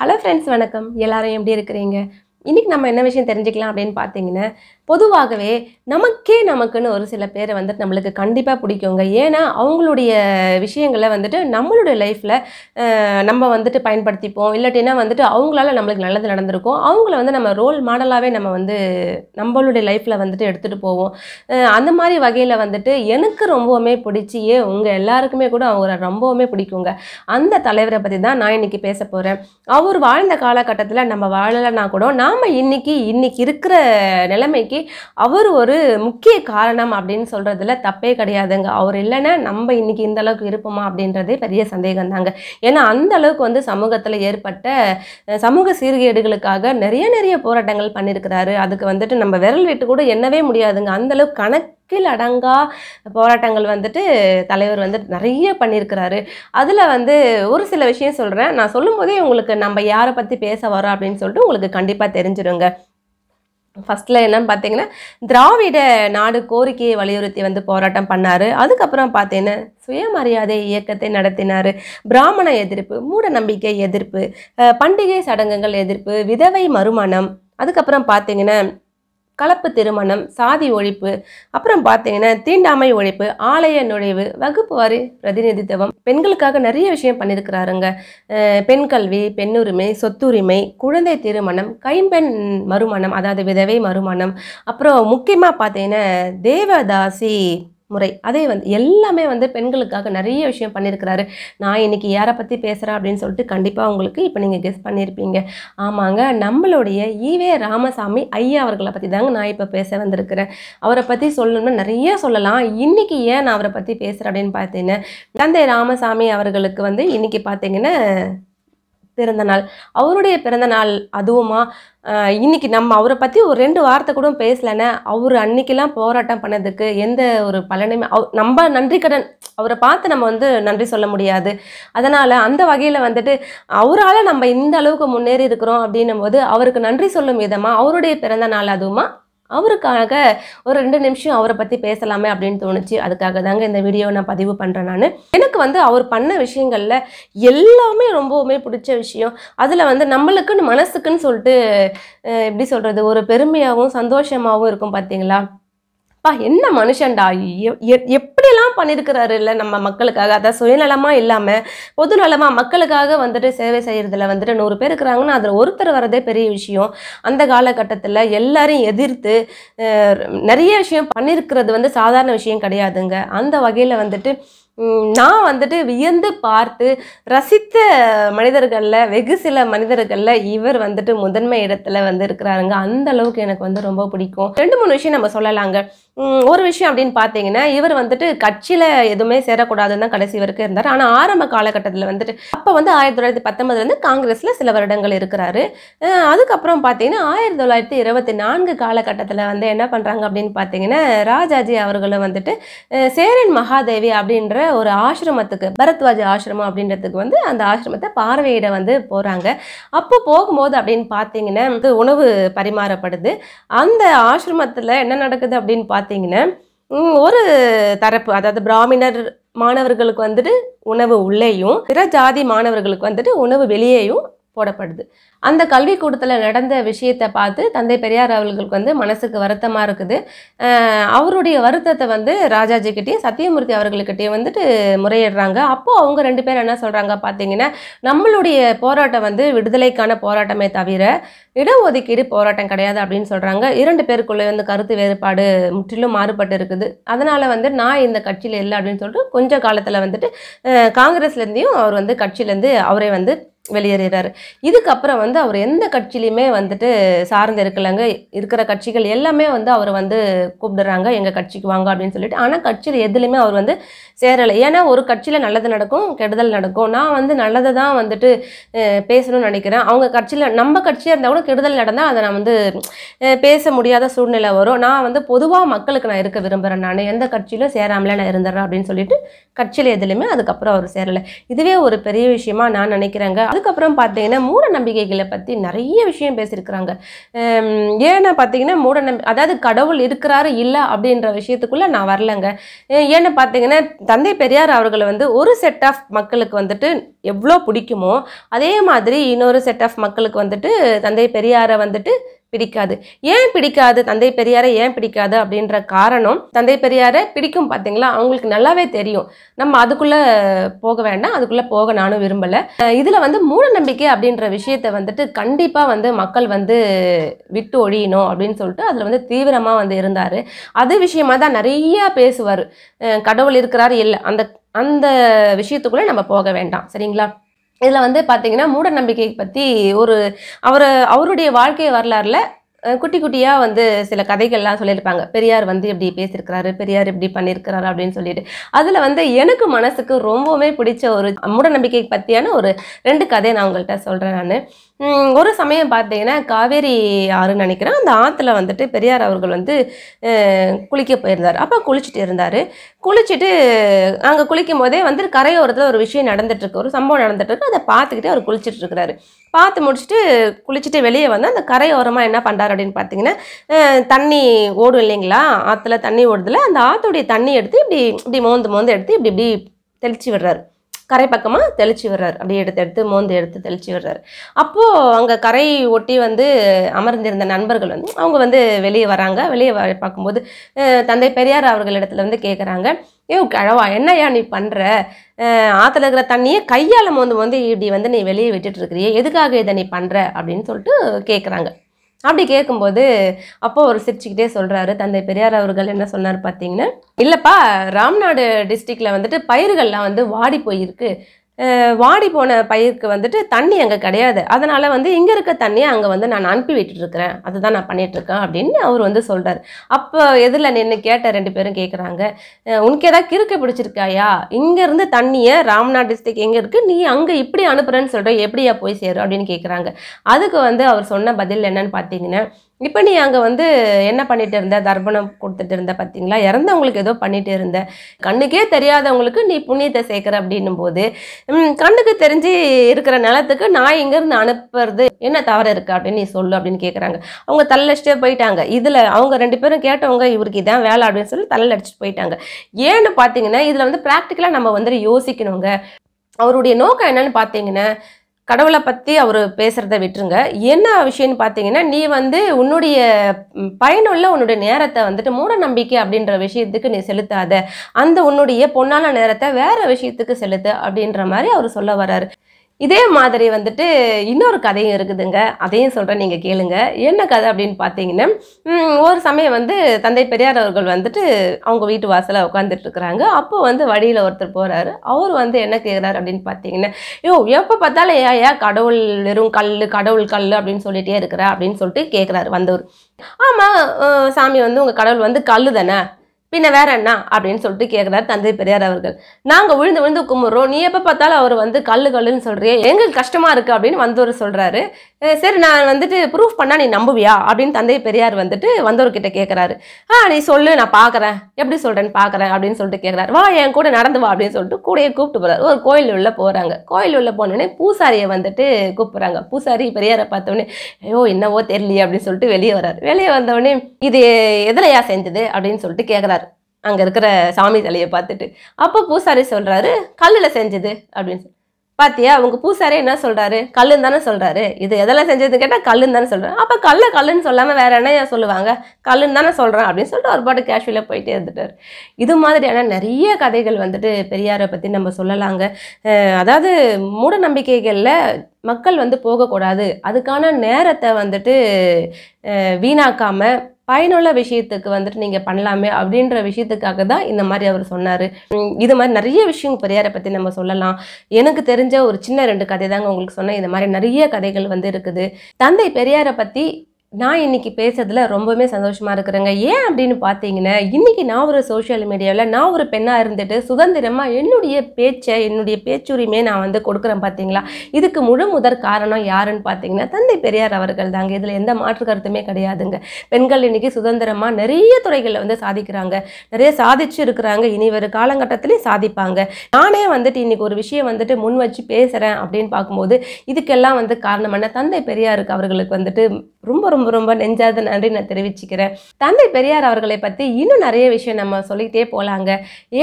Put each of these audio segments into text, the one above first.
hello friends வணக்கம் எல்லாரும் எப்படி இருக்கிறீங்க இன்றைக்கி நம்ம என்ன விஷயம் தெரிஞ்சுக்கலாம் அப்படின்னு பார்த்தீங்கன்னா பொதுவாகவே நமக்கே நமக்குன்னு ஒரு சில பேரை வந்துட்டு நம்மளுக்கு கண்டிப்பாக பிடிக்குங்க ஏன்னா அவங்களுடைய விஷயங்களை வந்துட்டு நம்மளுடைய லைஃப்பில் நம்ம வந்துட்டு பயன்படுத்திப்போம் இல்லாட்டினா வந்துட்டு அவங்களால நம்மளுக்கு நல்லது நடந்திருக்கும் அவங்கள வந்து நம்ம ரோல் மாடலாகவே நம்ம வந்து நம்மளுடைய லைஃப்பில் வந்துட்டு எடுத்துகிட்டு போவோம் அந்த மாதிரி வகையில் வந்துட்டு எனக்கு ரொம்பவுமே பிடிச்சி உங்கள் எல்லாருக்குமே கூட அவங்கள ரொம்பவுமே பிடிக்குங்க அந்த தலைவரை பற்றி தான் நான் இன்றைக்கி பேச போகிறேன் அவர் வாழ்ந்த காலகட்டத்தில் நம்ம வாழலைன்னா கூட நாம் இன்றைக்கி இன்றைக்கி இருக்கிற நிலைமைக்கு நிலைமைக்கு அவர் ஒரு முக்கிய காரணம் அப்படின்னு சொல்கிறதுல தப்பே கிடையாதுங்க அவர் இல்லைன்னா நம்ம இன்றைக்கி இந்த அளவுக்கு இருப்போமா அப்படின்றதே பெரிய சந்தேகம் தாங்க ஏன்னா அந்த அளவுக்கு வந்து சமூகத்தில் ஏற்பட்ட சமூக சீர்கேடுகளுக்காக நிறைய நிறைய போராட்டங்கள் பண்ணியிருக்கிறாரு அதுக்கு வந்துட்டு நம்ம விரல் விட்டு கூட எண்ணவே முடியாதுங்க அந்தளவுக்கு கணக்கு கணக்கில் அடங்கா போராட்டங்கள் வந்துட்டு தலைவர் வந்து நிறைய பண்ணியிருக்கிறாரு அதில் வந்து ஒரு சில விஷயம் சொல்கிறேன் நான் சொல்லும்போதே உங்களுக்கு நம்ம யாரை பற்றி பேச வரோம் அப்படின்னு சொல்லிட்டு உங்களுக்கு கண்டிப்பாக தெரிஞ்சிருங்க ஃபஸ்ட்டில் என்னன்னு பார்த்தீங்கன்னா திராவிட நாடு கோரிக்கையை வலியுறுத்தி வந்து போராட்டம் பண்ணார் அதுக்கப்புறம் பார்த்தீங்கன்னா சுயமரியாதை இயக்கத்தை நடத்தினார் பிராமண எதிர்ப்பு மூட நம்பிக்கை எதிர்ப்பு பண்டிகை சடங்குகள் எதிர்ப்பு விதவை மறுமணம் அதுக்கப்புறம் பார்த்தீங்கன்னா கலப்பு திருமணம் சாதி ஒழிப்பு அப்புறம் பார்த்தீங்கன்னா தீண்டாமை ஒழிப்பு ஆலய நுழைவு வகுப்பு வாரி பிரதிநிதித்துவம் பெண்களுக்காக நிறைய விஷயம் பண்ணியிருக்கிறாருங்க பெண் கல்வி பெண்ணுரிமை சொத்துரிமை குழந்தை திருமணம் கைம்பெண் மறுமணம் அதாவது விதவை மறுமணம் அப்புறம் முக்கியமாக பார்த்தீங்கன்னா தேவதாசி முறை அதே வந்து எல்லாமே வந்து பெண்களுக்காக நிறைய விஷயம் பண்ணியிருக்கிறாரு நான் இன்னைக்கு யாரை பற்றி பேசுகிறேன் அப்படின்னு சொல்லிட்டு கண்டிப்பாக உங்களுக்கு இப்போ நீங்கள் கெஸ் பண்ணியிருப்பீங்க ஆமாங்க நம்மளுடைய ஈவே ராமசாமி ஐயா அவர்களை பற்றி தாங்க நான் இப்போ பேச வந்திருக்கிறேன் அவரை பற்றி சொல்லணும்னா நிறைய சொல்லலாம் இன்றைக்கி ஏன் நான் அவரை பற்றி பேசுகிறேன் அப்படின்னு பார்த்தீங்கன்னா தந்தை ராமசாமி அவர்களுக்கு வந்து இன்னைக்கு பார்த்தீங்கன்னா பிறந்த நாள் அவருடைய பிறந்த நாள் அதுவுமா இன்னைக்கு நம்ம அவரை பற்றி ஒரு ரெண்டு வார்த்தை கூட பேசலைன்னா அவர் அன்னைக்கெல்லாம் போராட்டம் பண்ணதுக்கு எந்த ஒரு பலனுமே அவ் நம்ம நன்றி கடன் அவரை பார்த்து நம்ம வந்து நன்றி சொல்ல முடியாது அதனால் அந்த வகையில் வந்துட்டு அவரால் நம்ம இந்த அளவுக்கு முன்னேறி இருக்கிறோம் அப்படின்னும் போது அவருக்கு நன்றி சொல்லும் விதமாக அவருடைய பிறந்த நாள் அதுவுமா அவருக்காக ஒரு ரெண்டு நிமிஷம் அவரை பற்றி பேசலாமே அப்படின்னு தோணுச்சு அதுக்காக தாங்க இந்த வீடியோவை நான் பதிவு பண்ணுறேன் நான் எனக்கு வந்து அவர் பண்ண விஷயங்களில் எல்லாமே ரொம்பவுமே பிடிச்ச விஷயம் அதில் வந்து நம்மளுக்குன்னு மனசுக்குன்னு சொல்லிட்டு எப்படி சொல்கிறது ஒரு பெருமையாகவும் சந்தோஷமாகவும் இருக்கும் பார்த்தீங்களா அப்பா என்ன மனுஷன்டா எப்படிலாம் பண்ணியிருக்கிறாரு இல்லை நம்ம மக்களுக்காக அதான் சுயநலமாக இல்லாமல் பொது நலமாக மக்களுக்காக வந்துட்டு சேவை செய்கிறதுல வந்துட்டு நூறு பேர் இருக்கிறாங்கன்னா அதில் ஒருத்தர் வரதே பெரிய விஷயம் அந்த காலகட்டத்தில் எல்லாரையும் எதிர்த்து நிறைய விஷயம் பண்ணியிருக்கிறது வந்து சாதாரண விஷயம் கிடையாதுங்க அந்த வகையில் வந்துட்டு நான் வந்துட்டு வியந்து பார்த்து ரசித்த மனிதர்களில் வெகு சில மனிதர்களில் இவர் வந்துட்டு முதன்மை இடத்துல வந்து இருக்கிறாருங்க அந்த அளவுக்கு எனக்கு வந்து ரொம்ப பிடிக்கும் ரெண்டு மூணு விஷயம் நம்ம சொல்லலாங்க ஒரு விஷயம் அப்படின்னு பார்த்தீங்கன்னா இவர் வந்துட்டு கட்சியில் எதுவுமே சேரக்கூடாதுன்னு தான் கடைசி வரைக்கும் இருந்தார் ஆனால் ஆரம்ப காலகட்டத்தில் வந்துட்டு அப்போ வந்து ஆயிரத்தி தொள்ளாயிரத்தி பத்தொன்பதுலேருந்து காங்கிரஸில் சில வருடங்கள் இருக்கிறாரு அதுக்கப்புறம் பார்த்தீங்கன்னா ஆயிரத்தி தொள்ளாயிரத்தி இருபத்தி நான்கு காலகட்டத்தில் வந்து என்ன பண்ணுறாங்க அப்படின்னு பார்த்தீங்கன்னா ராஜாஜி அவர்களை வந்துட்டு சேரன் மகாதேவி அப்படின்ற ஒரு ஆசிரமத்துக்கு பரத்வாஜ் ஆசிரமம் அப்படின்றதுக்கு வந்து அந்த ஆசிரமத்தை பார்வையிட வந்து போகிறாங்க அப்போ போகும்போது அப்படின்னு பார்த்தீங்கன்னா உணவு பரிமாறப்படுது அந்த ஆசிரமத்தில் என்ன நடக்குது அப்படின்னு பார்த்து பார்த்தீங்கன்னா ஒரு தரப்பு அதாவது பிராமணர் மாணவர்களுக்கு வந்துட்டு உணவு உள்ளேயும் பிற ஜாதி மாணவர்களுக்கு வந்துட்டு உணவு வெளியேயும் போடப்படுது அந்த கல்விக்கூடத்தில் நடந்த விஷயத்தை பார்த்து தந்தை பெரியார் அவர்களுக்கு வந்து மனசுக்கு வருத்தமாக இருக்குது அவருடைய வருத்தத்தை வந்து ராஜாஜிக்கிட்டேயும் சத்தியமூர்த்தி அவர்களுக்கிட்டேயும் வந்துட்டு முறையிடுறாங்க அப்போது அவங்க ரெண்டு பேரும் என்ன சொல்கிறாங்க பார்த்தீங்கன்னா நம்மளுடைய போராட்டம் வந்து விடுதலைக்கான போராட்டமே தவிர இடஒதுக்கீடு போராட்டம் கிடையாது அப்படின்னு சொல்கிறாங்க இரண்டு பேருக்குள்ளே வந்து கருத்து வேறுபாடு முற்றிலும் மாறுபட்டு இருக்குது அதனால் வந்து நான் இந்த கட்சியில் இல்லை அப்படின்னு சொல்லிட்டு கொஞ்சம் காலத்தில் வந்துட்டு காங்கிரஸ்லேருந்தையும் அவர் வந்து கட்சியிலேருந்து அவரை வந்து வெளியேறுகிறார் இதுக்கப்புறம் வந்து அவர் எந்த கட்சியிலையுமே வந்துட்டு சார்ந்து இருக்கலைங்க இருக்கிற கட்சிகள் எல்லாமே வந்து அவர் வந்து கூப்பிடுறாங்க எங்கள் கட்சிக்கு வாங்க அப்படின்னு சொல்லிட்டு ஆனால் கட்சியில் எதுலையுமே அவர் வந்து சேரலை ஏன்னா ஒரு கட்சியில் நல்லது நடக்கும் கெடுதல் நடக்கும் நான் வந்து நல்லதை தான் வந்துட்டு பேசணும்னு நினைக்கிறேன் அவங்க கட்சியில் நம்ம கட்சியாக இருந்தால் கூட கெடுதல் நடந்தால் அதை நான் வந்து பேச முடியாத சூழ்நிலை வரும் நான் வந்து பொதுவாக மக்களுக்கு நான் இருக்க விரும்புகிறேன் நான் எந்த கட்சியிலும் சேராமலே நான் இருந்துடுறேன் அப்படின்னு சொல்லிட்டு கட்சியில் எதுலையுமே அதுக்கப்புறம் அவர் சேரலை இதுவே ஒரு பெரிய விஷயமா நான் நினைக்கிறேங்க அதுக்கப்புறம் பார்த்தீங்கன்னா மூட நம்பிக்கைகளை பற்றி நிறைய விஷயம் பேசியிருக்கிறாங்க ஏன்னா பார்த்தீங்கன்னா மூட நம்பி அதாவது கடவுள் இருக்கிறாரு இல்லை அப்படின்ற விஷயத்துக்குள்ளே நான் வரலங்க ஏன்னு பார்த்தீங்கன்னா தந்தை பெரியார் அவர்களை வந்து ஒரு செட் ஆஃப் மக்களுக்கு வந்துட்டு எவ்வளோ பிடிக்குமோ அதே மாதிரி இன்னொரு செட் ஆஃப் மக்களுக்கு வந்துட்டு தந்தை பெரியாரை வந்துட்டு பிடிக்காது ஏன் பிடிக்காது தந்தை பெரியாரை ஏன் பிடிக்காது அப்படின்ற காரணம் தந்தை பெரியாரை பிடிக்கும் பார்த்தீங்களா அவங்களுக்கு நல்லாவே தெரியும் நம்ம அதுக்குள்ளே போக வேண்டாம் அதுக்குள்ளே போக நானும் விரும்பலை இதில் வந்து மூட நம்பிக்கை அப்படின்ற விஷயத்தை வந்துட்டு கண்டிப்பாக வந்து மக்கள் வந்து விட்டு ஒழியணும் அப்படின்னு சொல்லிட்டு அதில் வந்து தீவிரமாக வந்து இருந்தார் அது விஷயமா தான் நிறையா பேசுவார் கடவுள் இருக்கிறாரு இல்லை அந்த அந்த விஷயத்துக்குள்ளே நம்ம போக வேண்டாம் சரிங்களா இதில் வந்து பார்த்தீங்கன்னா மூட நம்பிக்கை பற்றி ஒரு அவர் அவருடைய வாழ்க்கை வரலாறில் குட்டி குட்டியாக வந்து சில கதைகள்லாம் சொல்லியிருப்பாங்க பெரியார் வந்து இப்படி பேசியிருக்கிறாரு பெரியார் இப்படி பண்ணியிருக்கிறாரு அப்படின்னு சொல்லிட்டு அதில் வந்து எனக்கு மனசுக்கு ரொம்பவுமே பிடிச்ச ஒரு மூடநம்பிக்கை பற்றியான ஒரு ரெண்டு கதையை நான் உங்கள்கிட்ட சொல்கிறேன் நான் ஒரு சமயம் பார்த்தீங்கன்னா காவேரி ஆறுன்னு நினைக்கிறேன் அந்த ஆற்றுல வந்துட்டு பெரியார் அவர்கள் வந்து குளிக்க போயிருந்தார் அப்போ குளிச்சுட்டு இருந்தார் குளிச்சுட்டு அங்கே குளிக்கும் போதே வந்து கரையோரத்தில் ஒரு விஷயம் நடந்துட்டுருக்கு ஒரு சம்பவம் நடந்துட்டுருக்கு அதை பார்த்துக்கிட்டே அவர் குளிச்சுட்டு இருக்கிறாரு பார்த்து முடிச்சுட்டு குளிச்சுட்டு வெளியே வந்து அந்த கரையோரமாக என்ன பண்ணுறாரு அப்படின்னு பார்த்தீங்கன்னா தண்ணி ஓடும் இல்லைங்களா ஆற்றுல தண்ணி ஓடுதில்ல அந்த ஆற்றுடைய தண்ணி எடுத்து இப்படி இப்படி மோந்து மோந்து எடுத்து இப்படி இப்படி தெளித்து விடுறாரு கரை பக்கமாக தெளிச்சு விடுறாரு அப்படியே எடுத்து எடுத்து மோந்து எடுத்து தெளிச்சு விடுறாரு அப்போது அங்கே கரை ஒட்டி வந்து அமர்ந்திருந்த நண்பர்கள் வந்து அவங்க வந்து வெளியே வராங்க வெளியே வ பார்க்கும்போது தந்தை பெரியார் அவர்களிடத்துல வந்து கேட்குறாங்க ஏ கழவா என்னையா நீ பண்ணுற ஆற்றுல இருக்கிற தண்ணியை கையால் மோந்து வந்து இப்படி வந்து நீ வெளியே விட்டுட்டு இருக்கிறியே எதுக்காக இதை நீ பண்ணுற அப்படின்னு சொல்லிட்டு கேட்குறாங்க அப்படி கேட்கும்போது அப்போ அவர் சிரிச்சுக்கிட்டே சொல்கிறாரு தந்தை பெரியார் அவர்கள் என்ன சொன்னார் பார்த்தீங்கன்னா இல்லைப்பா ராம்நாடு டிஸ்ட்ரிக்டில் வந்துட்டு பயிர்கள்லாம் வந்து வாடி போயிருக்கு வாடி போன பயிருக்கு வந்துட்டு தண்ணி அங்கே கிடையாது அதனால் வந்து இங்கே இருக்க தண்ணியை அங்கே வந்து நான் அனுப்பி விட்டுருக்கிறேன் அதுதான் நான் பண்ணிகிட்ருக்கேன் அப்படின்னு அவர் வந்து சொல்கிறார் அப்போ எதில் நின்று கேட்ட ரெண்டு பேரும் கேட்குறாங்க உனக்கு ஏதாவது கிறுக்க பிடிச்சிருக்காயா இங்கேருந்து தண்ணியை ராம்நாத் டிஸ்ட்ரிக் எங்கே இருக்குது நீ அங்கே இப்படி அனுப்புகிறேன்னு சொல்கிற எப்படியா போய் சேரும் அப்படின்னு கேட்குறாங்க அதுக்கு வந்து அவர் சொன்ன பதில் என்னன்னு பார்த்தீங்கன்னா இப்போ நீ அங்கே வந்து என்ன பண்ணிட்டு இருந்த தர்ப்பணம் கொடுத்துட்டு இருந்த பார்த்தீங்களா இறந்தவங்களுக்கு ஏதோ பண்ணிட்டு இருந்த கண்ணுக்கே தெரியாதவங்களுக்கு நீ புண்ணியத்தை சேர்க்குற அப்படின்னும் போது கண்ணுக்கு தெரிஞ்சு இருக்கிற நிலத்துக்கு நான் இங்கேருந்து அனுப்புறது என்ன தவறு இருக்கு அப்படின்னு நீ சொல்லு அப்படின்னு கேட்குறாங்க அவங்க தள்ளடிச்சிட்டே போயிட்டாங்க இதில் அவங்க ரெண்டு பேரும் கேட்டவங்க இவருக்கு இதான் வேலை அப்படின்னு சொல்லி தள்ளடிச்சுட்டு போயிட்டாங்க ஏன்னு பார்த்தீங்கன்னா இதில் வந்து ப்ராக்டிக்கலாக நம்ம வந்துட்டு யோசிக்கணுங்க அவருடைய நோக்கம் என்னன்னு பார்த்தீங்கன்னா கடவுளை பற்றி அவர் பேசுகிறத விட்டுருங்க என்ன விஷயம்னு பார்த்தீங்கன்னா நீ வந்து உன்னுடைய பயனுள்ள உன்னுடைய நேரத்தை வந்துட்டு மூட நம்பிக்கை அப்படின்ற விஷயத்துக்கு நீ செலுத்தாத அந்த உன்னுடைய பொன்னான நேரத்தை வேறு விஷயத்துக்கு செலுத்த அப்படின்ற மாதிரி அவர் சொல்ல வர்றாரு இதே மாதிரி வந்துட்டு இன்னொரு கதையும் இருக்குதுங்க அதையும் சொல்கிறேன் நீங்கள் கேளுங்க என்ன கதை அப்படின்னு பார்த்தீங்கன்னா ஒரு சமயம் வந்து தந்தை பெரியார் அவர்கள் வந்துட்டு அவங்க வீட்டு வாசலில் உட்காந்துட்டு இருக்கிறாங்க அப்போ வந்து வழியில் ஒருத்தர் போகிறாரு அவர் வந்து என்ன கேட்குறாரு அப்படின்னு பார்த்தீங்கன்னா யோ எப்போ பார்த்தாலும் ஏன் ஏன் கடவுள் வெறும் கல் கடவுள் கல் அப்படின்னு சொல்லிகிட்டே இருக்கிறா அப்படின்னு சொல்லிட்டு கேட்குறாரு வந்தவர் ஆமாம் சாமி வந்து உங்கள் கடவுள் வந்து கல் தானே பின்ன வேற என்ன அப்படின்னு சொல்லிட்டு கேட்குறாரு தந்தை பெரியார் அவர்கள் நாங்கள் விழுந்து விழுந்து கும்பிட்றோம் நீ எப்போ பார்த்தாலும் அவர் வந்து கல்லு கல்லுன்னு சொல்றியே எங்களுக்கு கஷ்டமாக இருக்குது அப்படின்னு வந்தவர் சொல்கிறாரு சரி நான் வந்துட்டு ப்ரூஃப் பண்ணால் நீ நம்புவியா அப்படின்னு தந்தை பெரியார் வந்துட்டு வந்தவர்கிட்ட கேட்குறாரு ஆ நீ சொல்லு நான் பார்க்குறேன் எப்படி சொல்கிறேன்னு பார்க்குறேன் அப்படின்னு சொல்லிட்டு கேட்குறாரு வா என் கூட நடந்து வா அப்படின்னு சொல்லிட்டு கூடயே கூப்பிட்டு போகிறாரு ஒரு கோயில் உள்ளே போகிறாங்க கோயில் உள்ளே போனோடனே பூசாரியை வந்துட்டு கூப்பிட்றாங்க பூசாரி பெரியாரை பார்த்தோன்னே ஐயோ என்னவோ தெரியலையே அப்படின்னு சொல்லிட்டு வெளியே வர்றாரு வெளியே வந்தோடனே இது எதிலையா செஞ்சது அப்படின்னு சொல்லிட்டு கேட்குறாரு அங்கே இருக்கிற சாமி தலையை பார்த்துட்டு அப்போ பூசாரி சொல்கிறாரு கல்லில் செஞ்சது அப்படின்னு சொல்லி பாத்தியா அவங்க பூசாரே என்ன சொல்றாரு கல்லுன்னு தானே சொல்றாரு இது எதெல்லாம் செஞ்சது கேட்டால் கல்லுன்னு தானே சொல்றாரு அப்போ கல்ல கல்லுன்னு சொல்லாமல் வேற என்ன சொல்லுவாங்க கல்லுன்னு தானே சொல்றேன் அப்படின்னு சொல்லிட்டு ஒரு பாட்டு கேஷுவலாக போயிட்டே இருந்துட்டார் இது மாதிரியான நிறைய கதைகள் வந்துட்டு பெரியாரை பற்றி நம்ம சொல்லலாங்க அதாவது மூட நம்பிக்கைகளில் மக்கள் வந்து போகக்கூடாது அதுக்கான நேரத்தை வந்துட்டு வீணாக்காமல் பயனுள்ள விஷயத்துக்கு வந்துட்டு நீங்கள் பண்ணலாமே அப்படின்ற விஷயத்துக்காக தான் இந்த மாதிரி அவர் சொன்னார் இது மாதிரி நிறைய விஷயம் பெரியாரை பற்றி நம்ம சொல்லலாம் எனக்கு தெரிஞ்ச ஒரு சின்ன ரெண்டு கதை தாங்க உங்களுக்கு சொன்னேன் இந்த மாதிரி நிறைய கதைகள் வந்து இருக்குது தந்தை பெரியாரை பற்றி நான் இன்றைக்கி பேசுறதுல ரொம்பவுமே சந்தோஷமாக இருக்கிறேங்க ஏன் அப்படின்னு பார்த்தீங்கன்னா இன்றைக்கி நான் ஒரு சோஷியல் மீடியாவில் நான் ஒரு பெண்ணாக இருந்துட்டு சுதந்திரமாக என்னுடைய பேச்சை என்னுடைய பேச்சுரிமையை நான் வந்து கொடுக்குறேன் பார்த்தீங்களா இதுக்கு முழு முதற் காரணம் யாருன்னு பார்த்தீங்கன்னா தந்தை பெரியார் அவர்கள் தாங்க இதில் எந்த மாற்று கருத்துமே கிடையாதுங்க பெண்கள் இன்றைக்கி சுதந்திரமாக நிறைய துறைகளில் வந்து சாதிக்கிறாங்க நிறைய சாதிச்சு இருக்கிறாங்க இனி வரும் காலகட்டத்திலையும் சாதிப்பாங்க நானே வந்துட்டு இன்றைக்கி ஒரு விஷயம் வந்துட்டு முன் வச்சு பேசுகிறேன் அப்படின்னு பார்க்கும்போது இதுக்கெல்லாம் வந்து காரணம் என்ன தந்தை பெரியாருக்கு அவர்களுக்கு வந்துட்டு ரொம்ப ரொம்ப ரொம்ப ரொம்ப நெஞ்சாத நன்றி நான் தெரிவிச்சுக்கிறேன் தந்தை பெரியார் அவர்களை பற்றி இன்னும் நிறைய விஷயம் நம்ம சொல்லிக்கிட்டே போகலாங்க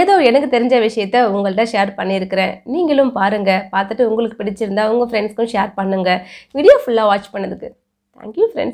ஏதோ எனக்கு தெரிஞ்ச விஷயத்த உங்கள்கிட்ட ஷேர் பண்ணியிருக்கிறேன் நீங்களும் பாருங்கள் பார்த்துட்டு உங்களுக்கு பிடிச்சிருந்தா உங்கள் ஃப்ரெண்ட்ஸ்க்கும் ஷேர் பண்ணுங்கள் வீடியோ ஃபுல்லாக வாட்ச் பண்ணதுக்கு தேங்க்யூ ஃப்ரெண்ட்ஸ்